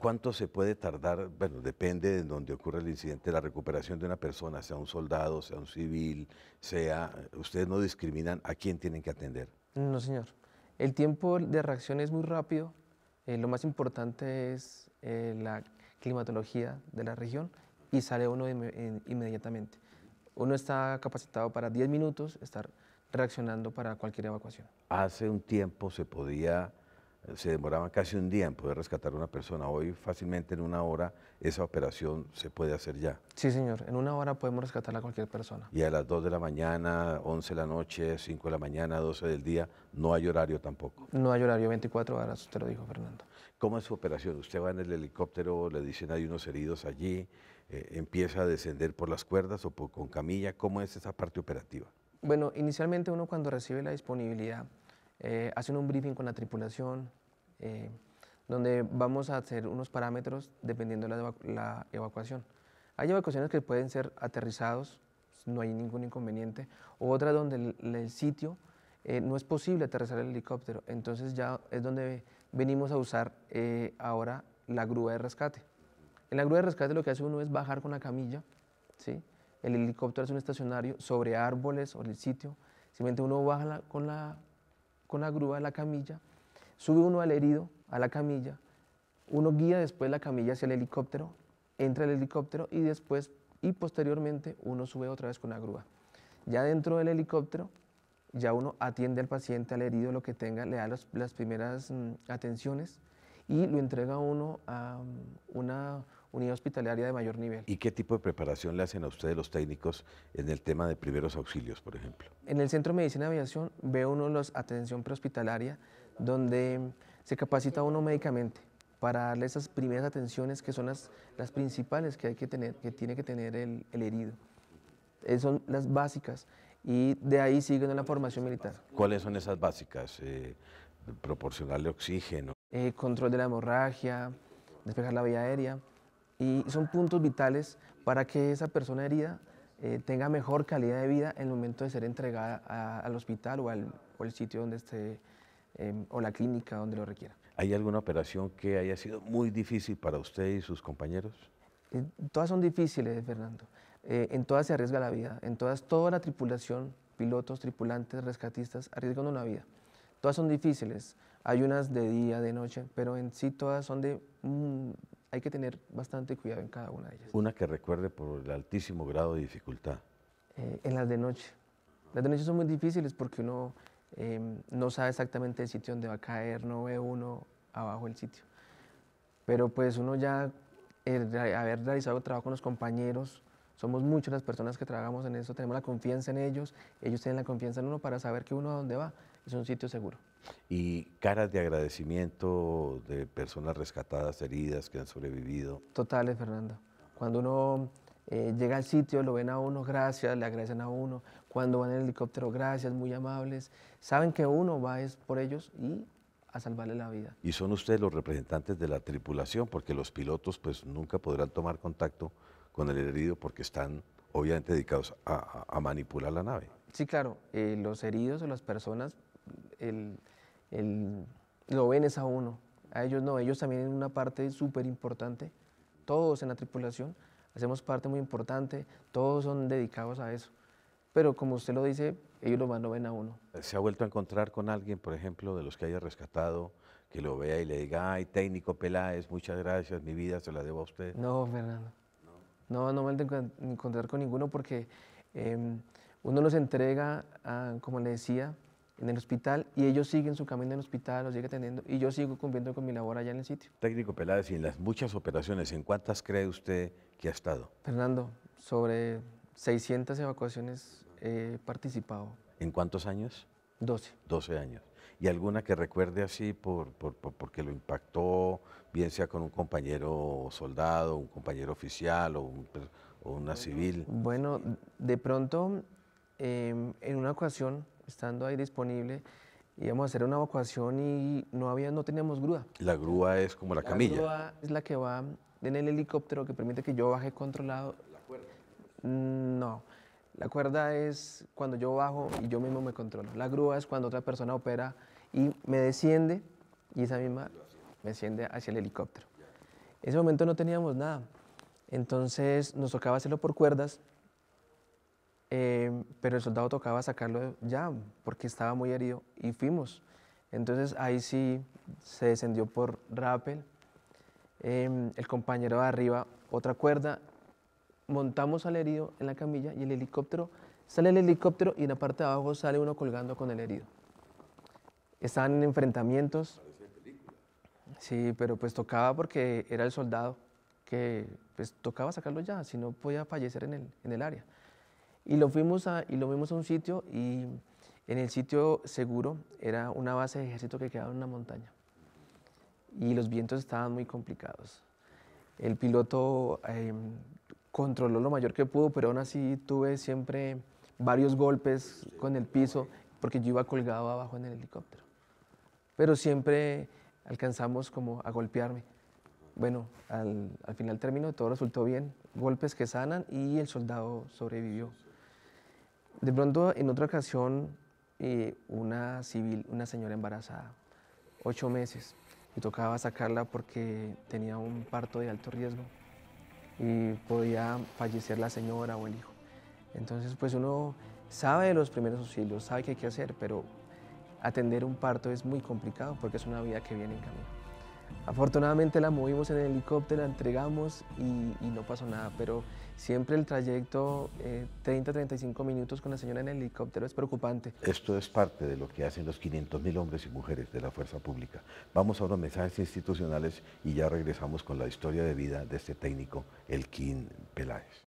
¿Cuánto se puede tardar? Bueno, depende de donde ocurra el incidente, la recuperación de una persona, sea un soldado, sea un civil, sea... Ustedes no discriminan a quién tienen que atender. No, señor. El tiempo de reacción es muy rápido. Eh, lo más importante es eh, la climatología de la región y sale uno inmediatamente. Uno está capacitado para 10 minutos estar reaccionando para cualquier evacuación. Hace un tiempo se podía se demoraba casi un día en poder rescatar a una persona. Hoy fácilmente en una hora esa operación se puede hacer ya. Sí, señor. En una hora podemos rescatar a cualquier persona. Y a las 2 de la mañana, 11 de la noche, 5 de la mañana, 12 del día, no hay horario tampoco. No hay horario, 24 horas, usted lo dijo, Fernando. ¿Cómo es su operación? Usted va en el helicóptero, le dicen hay unos heridos allí, eh, empieza a descender por las cuerdas o con camilla. ¿Cómo es esa parte operativa? Bueno, inicialmente uno cuando recibe la disponibilidad eh, hacen un briefing con la tripulación, eh, donde vamos a hacer unos parámetros dependiendo de la, evacuación. Hay evacuaciones que pueden ser aterrizados, no hay ningún inconveniente, o otras donde el, sitio eh, no es posible aterrizar el helicóptero, entonces ya es donde venimos a usar ahora la grúa de rescate. En la grúa de rescate lo que hace uno es bajar con la camilla, ¿sí? el helicóptero es un estacionario sobre árboles o el sitio, simplemente uno baja con la con la grúa a la camilla, sube uno al herido a la camilla, uno guía después la camilla hacia el helicóptero, entra el helicóptero y después y posteriormente uno sube otra vez con la grúa. Ya dentro del helicóptero, ya uno atiende al paciente, al herido, lo que tenga, le da las primeras mm, atenciones y lo entrega uno a mm, una unidad hospitalaria de mayor nivel. ¿Y qué tipo de preparación le hacen a ustedes los técnicos en el tema de primeros auxilios, por ejemplo? En el Centro de Medicina de Aviación ve uno los atención prehospitalaria, donde se capacita uno médicamente para darle esas primeras atenciones que son las, principales que, hay que, tener, que tiene que tener el, herido. Eh, son las básicas y de ahí siguen la formación militar. ¿Cuáles son esas básicas? Eh, proporcionarle oxígeno. Eh, control de la hemorragia, despejar la vía aérea y son puntos vitales para que esa persona herida eh, tenga mejor calidad de vida en el momento de ser entregada al hospital o al o el sitio donde esté em, o la clínica donde lo requiera. ¿Hay alguna operación que haya sido muy difícil para usted y sus compañeros? Eh, todas son difíciles, Fernando. Eh, en todas se arriesga la vida. En todas, toda la tripulación, pilotos, tripulantes, rescatistas, arriesgan una vida. Todas son difíciles. Hay unas de día, de noche, pero en sí todas son de mm, hay que tener bastante cuidado en cada una de ellas. Una que recuerde por el altísimo grado de dificultad. Eh, en las de noche. Las de noche son muy difíciles porque uno em, no sabe exactamente el sitio donde va a caer, no ve uno abajo el sitio. Pero pues uno ya, haber realizado trabajo con los compañeros, somos muchas las personas que trabajamos en eso, tenemos la confianza en ellos, ellos tienen la confianza en uno para saber que uno a dónde va, es un sitio seguro y caras de agradecimiento de personas rescatadas, heridas, que han sobrevivido. Totales, Fernando. Cuando uno eh, llega al sitio, lo ven a uno, gracias, le agradecen a uno. Cuando van en helicóptero, gracias, muy amables. Saben que uno va es por ellos y a salvarle la vida. Y son ustedes los representantes de la tripulación, porque los pilotos pues nunca podrán tomar contacto con el herido porque están obviamente dedicados a, manipular la nave. Sí, claro, eh, los heridos o las personas el, lo ven es a uno. A ellos no, ellos también en una parte súper importante. Todos en la tripulación hacemos parte muy importante, todos son dedicados a eso. Pero como usted lo dice, ellos lo, van, ven a uno. ¿Se ha vuelto a encontrar con alguien, por ejemplo, de los que haya rescatado, que lo vea y le diga, ay, técnico Peláez, muchas gracias, mi vida se la debo a usted? No, Fernando. No, no me a encontrar con ninguno porque em, uno nos entrega, como le decía, en el hospital y ellos siguen su camino en el hospital, los sigue atendiendo y yo sigo cumpliendo con mi labor allá en el sitio. Técnico Peláez, y en las muchas operaciones, ¿en cuántas cree usted que ha estado? Fernando, sobre 600 evacuaciones he participado. ¿En cuántos años? 12. 12 años. ¿Y alguna que recuerde así por, por, porque lo impactó, bien sea con un compañero soldado, un compañero oficial o, una civil? Bueno, de pronto, em, en una ocasión, estando ahí disponible, íbamos a hacer una evacuación y no, había, no teníamos grúa. La grúa es como la, la camilla. La grúa es la que va en el helicóptero que permite que yo baje controlado. ¿La cuerda? Mm, no. La cuerda es cuando yo bajo y yo mismo me controlo. La grúa es cuando otra persona opera y me desciende y esa misma me desciende hacia el helicóptero. En ese momento no teníamos nada. Entonces nos tocaba hacerlo por cuerdas Em, pero el soldado tocaba sacarlo ya, porque estaba muy herido, y fuimos. Entonces ahí sí se descendió por rappel. Em, el compañero de arriba, otra cuerda, montamos al herido en la camilla y el helicóptero, sale el helicóptero y en la parte de abajo sale uno colgando con el herido. Estaban en enfrentamientos. Sí, pero pues tocaba porque era el soldado que pues tocaba sacarlo ya, si no podía fallecer en el, en el área. Y lo, fuimos a, y lo vimos a un sitio y en el sitio seguro era una base de ejército que quedaba en una montaña. Y los vientos estaban muy complicados. El piloto em, controló lo mayor que pudo, pero aún así tuve siempre varios golpes con el piso porque yo iba colgado abajo en el helicóptero. Pero siempre alcanzamos como a golpearme. Bueno, al, al final término todo resultó bien, golpes que sanan y el soldado sobrevivió. De pronto, en otra ocasión, eh, una civil, una señora embarazada, ocho meses, y tocaba sacarla porque tenía un parto de alto riesgo y podía fallecer la señora o el hijo. Entonces, pues uno sabe de los primeros auxilios, sabe qué hay que hacer, pero atender un parto es muy complicado porque es una vida que viene en camino. Afortunadamente la movimos en el helicóptero, la entregamos y, no pasó nada, pero siempre el trayecto 30-35 eh, minutos con la señora en el helicóptero es preocupante. Esto es parte de lo que hacen los 500.000 hombres y mujeres de la fuerza pública. Vamos a unos mensajes institucionales y ya regresamos con la historia de vida de este técnico, el Elkin Peláez.